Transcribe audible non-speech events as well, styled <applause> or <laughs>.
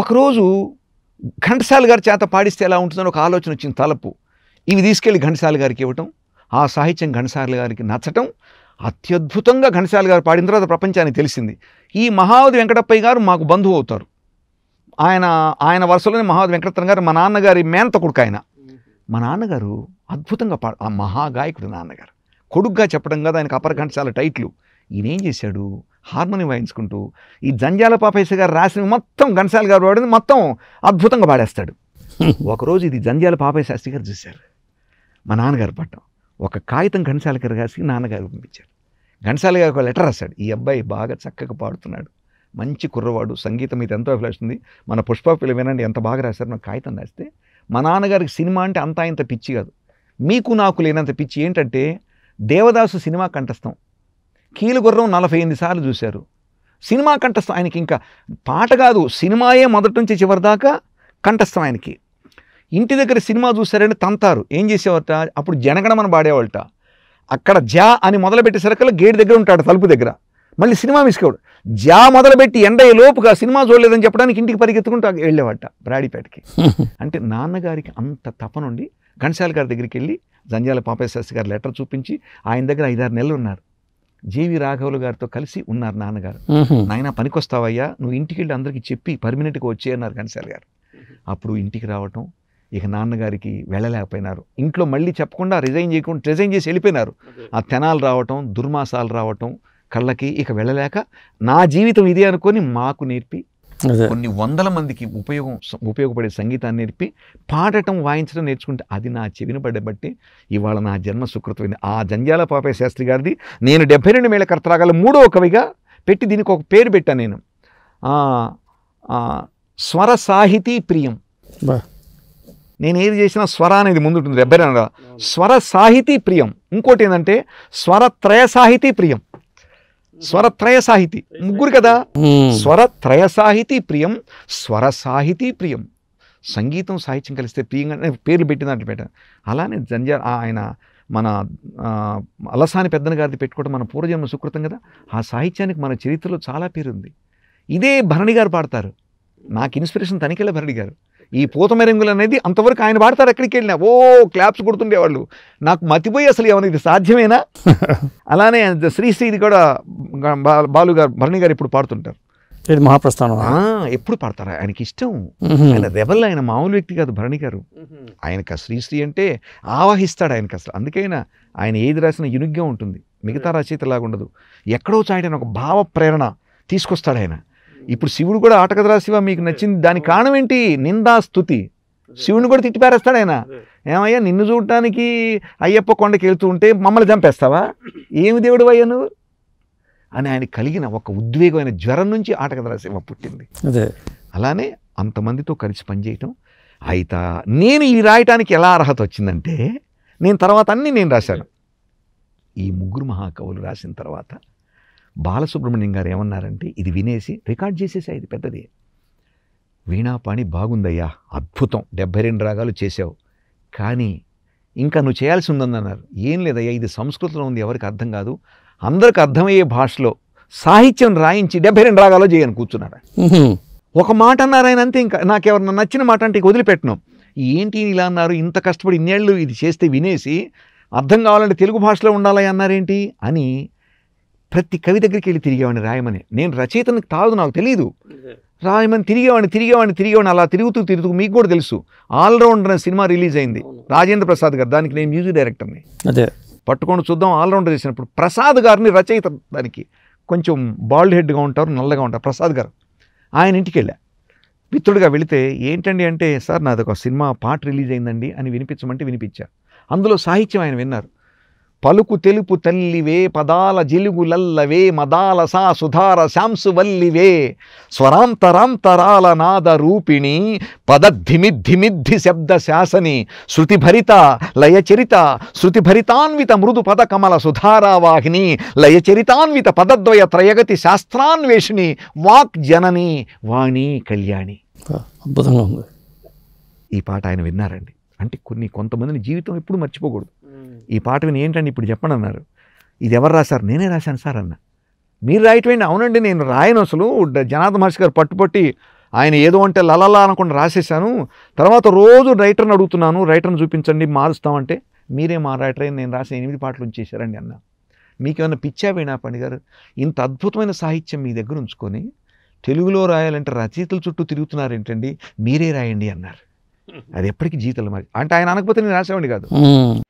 ఒకరోజు ఘంటసాల గారి చేత పాడిస్తే ఎలా ఉంటుందని ఒక ఆలోచన వచ్చిన తలపు ఇవి తీసుకెళ్లి ఘంటసాల గారికి ఇవ్వటం ఆ సాహిత్యం ఘంటసాల గారికి నచ్చటం అత్యద్భుతంగా ఘంటసాల గారు పాడిన తర్వాత ప్రపంచానికి తెలిసింది ఈ మహావతి వెంకటప్పయ్య గారు మాకు బంధువు అవుతారు ఆయన ఆయన వరుసలోనే మహావతి వెంకటరత్న గారు మా నాన్నగారి మేనత కొడుకు ఆయన మా నాన్నగారు అద్భుతంగా పా ఆ మహాగాయకుడు నాన్నగారు కొడుగ్గా చెప్పడం కదా ఆయనకు అపర ఘంటసాల టైట్లు ఈయనేం చేశాడు హార్మోని వాయించుకుంటూ ఈ జంజాల పాపేశ గారు రాసిన మొత్తం ఘనశాల గారు వాడింది మొత్తం అద్భుతంగా పాడేస్తాడు <laughs> ఒకరోజు ఇది జంజాల పాపయ్య శాస్త్రి గారు చూశారు మా నాన్నగారు పట్టం ఒక కాగితం ఘనశాల గారు రాసి నాన్నగారు పంపించారు ఘనశాల గారు ఒక లెటర్ రాశాడు ఈ అబ్బాయి బాగా చక్కగా పాడుతున్నాడు మంచి కుర్రవాడు సంగీతం మీద ఎంతో అభిలాషింది మన పుష్ప పిల్ల వినండి ఎంత బాగా రాశారు నాకు కాగితం రాస్తే మా నాన్నగారికి సినిమా అంటే అంతా ఇంత పిచ్చి కాదు మీకు నాకు లేనంత పిచ్చి ఏంటంటే దేవదాసు సినిమా కంఠస్థం కీలుగుర్రం నలభై ఎనిమిది సార్లు చూశారు సినిమా కంఠస్థం ఆయనకి ఇంకా పాట కాదు సినిమాయే మొదటి నుంచి చివరిదాకా కంఠస్థం ఆయనకి ఇంటి దగ్గర సినిమా చూశారంటే తంతారు ఏం చేసేవారట అప్పుడు జనగణమని పాడేవాళ్ళట అక్కడ జా అని మొదలుపెట్టేసరికల్లా గేట్ దగ్గర ఉంటాడు తలుపు దగ్గర మళ్ళీ సినిమా మిస్ జా మొదలుపెట్టి ఎండ లోపుగా సినిమా చూడలేదని చెప్పడానికి ఇంటికి పరిగెత్తుకుంటూ వెళ్ళేవాట బ్రాడీపేటకి <laughs> అంటే నాన్నగారికి అంత తపనుండి ఘనశాల గారి దగ్గరికి వెళ్ళి జంజాల పాపేశాస్త్రి గారు లెటర్ చూపించి ఆయన దగ్గర ఐదారు నెలలు ఉన్నారు జేవి రాఘవులు గారితో కలిసి ఉన్నారు నాన్నగారు నాయన పనికొస్తావయ్యా నువ్వు ఇంటికి వెళ్ళి అందరికీ చెప్పి పర్మినెంట్గా వచ్చే అన్నారు కన్సార్ గారు అప్పుడు ఇంటికి రావటం ఇక నాన్నగారికి వెళ్ళలేకపోయినారు ఇంట్లో మళ్ళీ చెప్పకుండా రిజైన్ చేయకుండా రిజైన్ చేసి వెళ్ళిపోయినారు ఆ తెనాలు రావటం దుర్మాసాలు రావటం కళ్ళకి ఇక వెళ్ళలేక నా జీవితం ఇదే అనుకొని మాకు నేర్పి కొన్ని వందల మందికి ఉపయోగం ఉపయోగపడే సంగీతాన్ని నేర్పి పాడటం వాయించడం నేర్చుకుంటే అది నా చెవిని బట్టి ఇవాళ నా జన్మ సుకృతమైంది ఆ జంజాల పాపయ్య శాస్త్రి గారిది నేను డెబ్బై రెండు మేళ కర్తరాగాలు మూడో కవిగా పెట్టి దీనికి ఒక పేరు పెట్టాను నేను స్వర సాహితీ ప్రియం నేను ఏది చేసినా స్వర అనేది ముందుంటుంది డెబ్బై రెండు స్వర సాహితీ ప్రియం ఇంకోటి ఏంటంటే స్వరత్రయ సాహితీ ప్రియం స్వరత్రయ సాహితీ ముగ్గురు కదా స్వరత్రయ సాహితీ ప్రియం స్వర సాహితీ ప్రియం సంగీతం సాహిత్యం కలిస్తే ప్రియంగా పేర్లు పెట్టినట్టు పెట్టాను అలానే జంజ ఆయన మన అలసాని పెద్దన గారిది పెట్టుకోవడం మన పూర్వజన్మ సుకృతం కదా ఆ సాహిత్యానికి మన చరిత్రలో చాలా పేరుంది ఇదే భరణి గారు పాడతారు నాకు ఇన్స్పిరేషన్ తనిఖీల భరణి గారు ఈ పూతమెరంగులు అనేది అంతవరకు ఆయన పాడతారు ఎక్కడికి వెళ్ళినా ఓ క్లాప్స్ కొడుతుండేవాళ్ళు నాకు మతిపోయి అసలు ఏమైనా ఇది సాధ్యమేనా <laughs> అలానే శ్రీశ్రీది కూడా బాలు గారు భరణి గారు ఇప్పుడు పాడుతుంటారు మహాప్రస్థానం ఎప్పుడు పాడతారు ఆయనకి ఇష్టం ఆయన రెబల్ ఆయన మామూలు వ్యక్తి కాదు భరణి గారు ఆయనకు శ్రీశ్రీ అంటే ఆవాహిస్తాడు ఆయనకి అసలు అందుకైనా ఆయన ఏది రాసినా యునిగ్గా ఉంటుంది మిగతా రచయిత లాగా ఉండదు ఎక్కడో చాయడానికి ఒక భావ ప్రేరణ తీసుకొస్తాడు ఆయన ఇప్పుడు శివుడు కూడా ఆటకదరా శివ మీకు నచ్చింది దాని కారణం ఏంటి నిందా స్థుతి శివుని కూడా తిట్టిపారేస్తాడు ఆయన ఏమయ్యా నిన్ను చూడటానికి అయ్యప్ప కొండకి వెళ్తూ ఉంటే మమ్మల్ని చంపేస్తావా ఏమి దేవుడు అయ్యా నువ్వు అని ఆయన కలిగిన ఒక ఉద్వేగమైన జ్వరం నుంచి ఆటకదరా శివ పుట్టింది అదే అలానే అంతమందితో కలిసి పనిచేయటం అయితే నేను ఈ రాయటానికి ఎలా అర్హత వచ్చిందంటే నేను తర్వాత అన్నీ నేను రాశాను ఈ ముగ్గురు మహాకవులు రాసిన తర్వాత బాలసుబ్రహ్మణ్యం గారు ఏమన్నారంటే ఇది వినేసి రికార్డ్ చేసేసా ఇది పెద్దది వీణాపాణి బాగుందయ్యా అద్భుతం డెబ్బై రెండు రాగాలు చేసావు కానీ ఇంకా నువ్వు చేయాల్సి ఉందన్నారు ఏం లేదయ్యా ఇది సంస్కృతిలో ఉంది ఎవరికి అర్థం కాదు అందరికి అర్థమయ్యే భాషలో సాహిత్యం రాయించి డెబ్బై రెండు రాగాలు చేయను కూర్చున్నారా ఒక మాట అన్నారు ఆయన అంతే ఇంకా నాకెవరన్నా నచ్చిన మాట అంటే వదిలిపెట్టినాం ఏంటి ఇలా అన్నారు ఇంత కష్టపడి ఇన్నేళ్ళు ఇది చేస్తే వినేసి అర్థం కావాలంటే తెలుగు భాషలో ఉండాలి అన్నారేంటి అని ప్రతి కవి దగ్గరికి వెళ్ళి తిరిగేవాడిని రాయమని నేను రచయితను తాదు నాకు తెలియదు రాయమని తిరిగేవాడిని తిరిగేవాడిని తిరిగేవాడిని అలా తిరుగుతూ తిరుగుతూ మీకు కూడా తెలుసు ఆల్రౌండర్ అనే సినిమా రిలీజ్ అయింది రాజేంద్ర ప్రసాద్ గారు దానికి నేను మ్యూజిక్ డైరెక్టర్ని అదే పట్టుకొని చూద్దాం ఆల్రౌండర్ చేసినప్పుడు ప్రసాద్ గారిని రచయిత దానికి కొంచెం బాల్డ్ హెడ్గా ఉంటారు నల్లగా ఉంటారు ప్రసాద్ గారు ఆయన ఇంటికి వెళ్ళా మిత్రుడిగా వెళితే ఏంటండి అంటే సార్ నాది ఒక సినిమా పాట రిలీజ్ అయిందండి అని వినిపించమంటే వినిపించా అందులో సాహిత్యం ఆయన విన్నారు పలుకు తెలుపు తల్లివే పదాల జిలుగులల్లవే మదాల సా సుధార శాంసువల్లివే స్వరాంతరాంతరాల నాద రూపిణి పదద్ధిమిద్ధిమిద్ధి శబ్ద శాసని శృతిభరిత లయచరిత శృతిభరితాన్విత మృదు పద కమల సుధారావాహిని లయచరితాన్విత పదద్వయ త్రయగతి శాస్త్రాన్వేషిణి వాక్ జనని వాణి కళ్యాణి అద్భుతంగా ఉంది ఈ పాట ఆయన విన్నారండి అంటే కొన్ని కొంతమందిని జీవితం ఎప్పుడు మర్చిపోకూడదు ఈ పాట విని ఏంటండి ఇప్పుడు చెప్పండి అన్నారు ఇది ఎవరు రాశారు నేనే రాశాను సార్ అన్న మీరు రాయటమేంటి అవునండి నేను రాయను అసలు జనాథ మహర్షి గారు పట్టుపట్టి ఆయన ఏదో అంటే లలలా అనుకుని రాసేసాను తర్వాత రోజు రైటర్ని అడుగుతున్నాను రైటర్ని చూపించండి మారుస్తామంటే మీరే మా రైటర్ నేను రాసిన ఎనిమిది పాటలు ఉంచేశారండి అన్న మీకేమైనా పిచ్చా వేణా పండి గారు ఇంత అద్భుతమైన సాహిత్యం మీ దగ్గర ఉంచుకొని తెలుగులో రాయాలంటే రచయితల చుట్టూ తిరుగుతున్నారు ఏంటండి మీరే రాయండి అన్నారు అది ఎప్పటికీ జీతాలు మరి అంటే ఆయన అనకపోతే నేను రాసేవాడిని కాదు